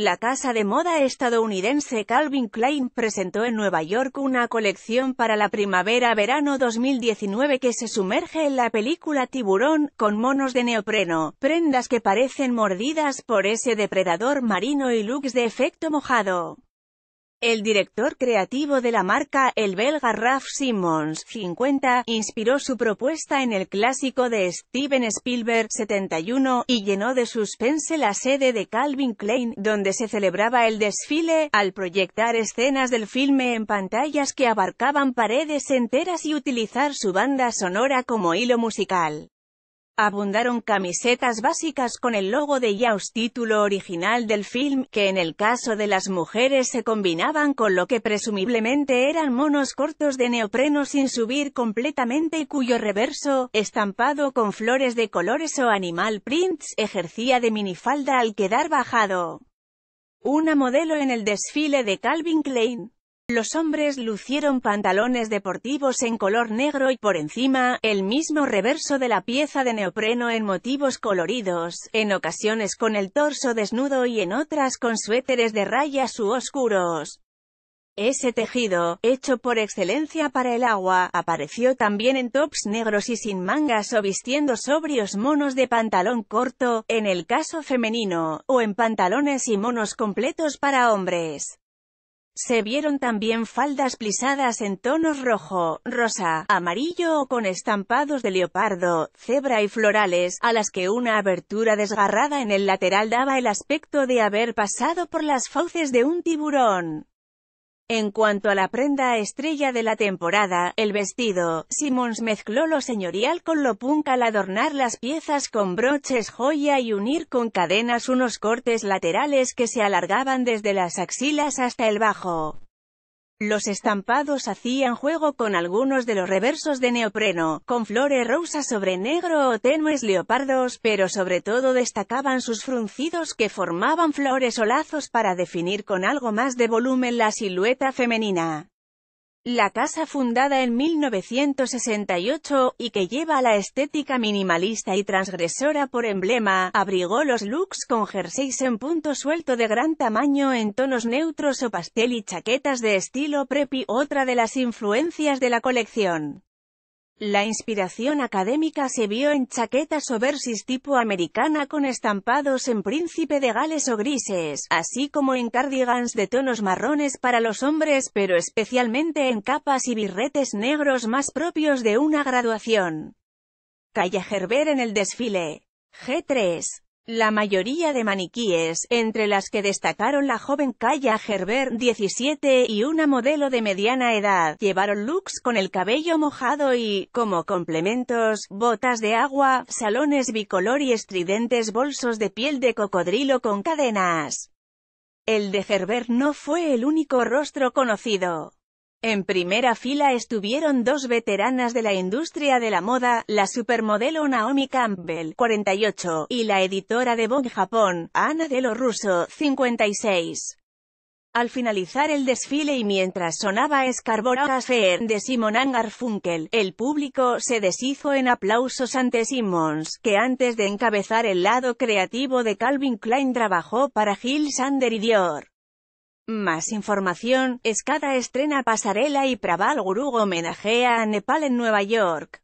La casa de moda estadounidense Calvin Klein presentó en Nueva York una colección para la primavera-verano 2019 que se sumerge en la película Tiburón, con monos de neopreno, prendas que parecen mordidas por ese depredador marino y looks de efecto mojado. El director creativo de la marca, el belga Raf Simons, 50, inspiró su propuesta en el clásico de Steven Spielberg, 71, y llenó de suspense la sede de Calvin Klein, donde se celebraba el desfile, al proyectar escenas del filme en pantallas que abarcaban paredes enteras y utilizar su banda sonora como hilo musical abundaron camisetas básicas con el logo de Jaws título original del film, que en el caso de las mujeres se combinaban con lo que presumiblemente eran monos cortos de neopreno sin subir completamente y cuyo reverso, estampado con flores de colores o animal prints, ejercía de minifalda al quedar bajado. Una modelo en el desfile de Calvin Klein. Los hombres lucieron pantalones deportivos en color negro y por encima, el mismo reverso de la pieza de neopreno en motivos coloridos, en ocasiones con el torso desnudo y en otras con suéteres de rayas u oscuros. Ese tejido, hecho por excelencia para el agua, apareció también en tops negros y sin mangas o vistiendo sobrios monos de pantalón corto, en el caso femenino, o en pantalones y monos completos para hombres. Se vieron también faldas plisadas en tonos rojo, rosa, amarillo o con estampados de leopardo, cebra y florales, a las que una abertura desgarrada en el lateral daba el aspecto de haber pasado por las fauces de un tiburón. En cuanto a la prenda estrella de la temporada, el vestido, Simmons mezcló lo señorial con lo punk al adornar las piezas con broches joya y unir con cadenas unos cortes laterales que se alargaban desde las axilas hasta el bajo. Los estampados hacían juego con algunos de los reversos de neopreno, con flores rosas sobre negro o tenues leopardos, pero sobre todo destacaban sus fruncidos que formaban flores o lazos para definir con algo más de volumen la silueta femenina. La casa fundada en 1968, y que lleva la estética minimalista y transgresora por emblema, abrigó los looks con jerseys en punto suelto de gran tamaño en tonos neutros o pastel y chaquetas de estilo preppy, otra de las influencias de la colección. La inspiración académica se vio en chaquetas o versis tipo americana con estampados en príncipe de Gales o grises, así como en cardigans de tonos marrones para los hombres pero especialmente en capas y birretes negros más propios de una graduación. Calle Gerber en el desfile. G3 la mayoría de maniquíes, entre las que destacaron la joven Kaya Gerber, 17, y una modelo de mediana edad, llevaron looks con el cabello mojado y, como complementos, botas de agua, salones bicolor y estridentes bolsos de piel de cocodrilo con cadenas. El de Gerber no fue el único rostro conocido. En primera fila estuvieron dos veteranas de la industria de la moda, la supermodelo Naomi Campbell, 48, y la editora de Vogue Japón, Ana de lo Russo, 56. Al finalizar el desfile y mientras sonaba Scarborough Cafe de Simon Garfunkel, el público se deshizo en aplausos ante Simmons, que antes de encabezar el lado creativo de Calvin Klein trabajó para Gil Sander y Dior. Más información, Escada estrena pasarela y Prabal Guru homenajea a Nepal en Nueva York.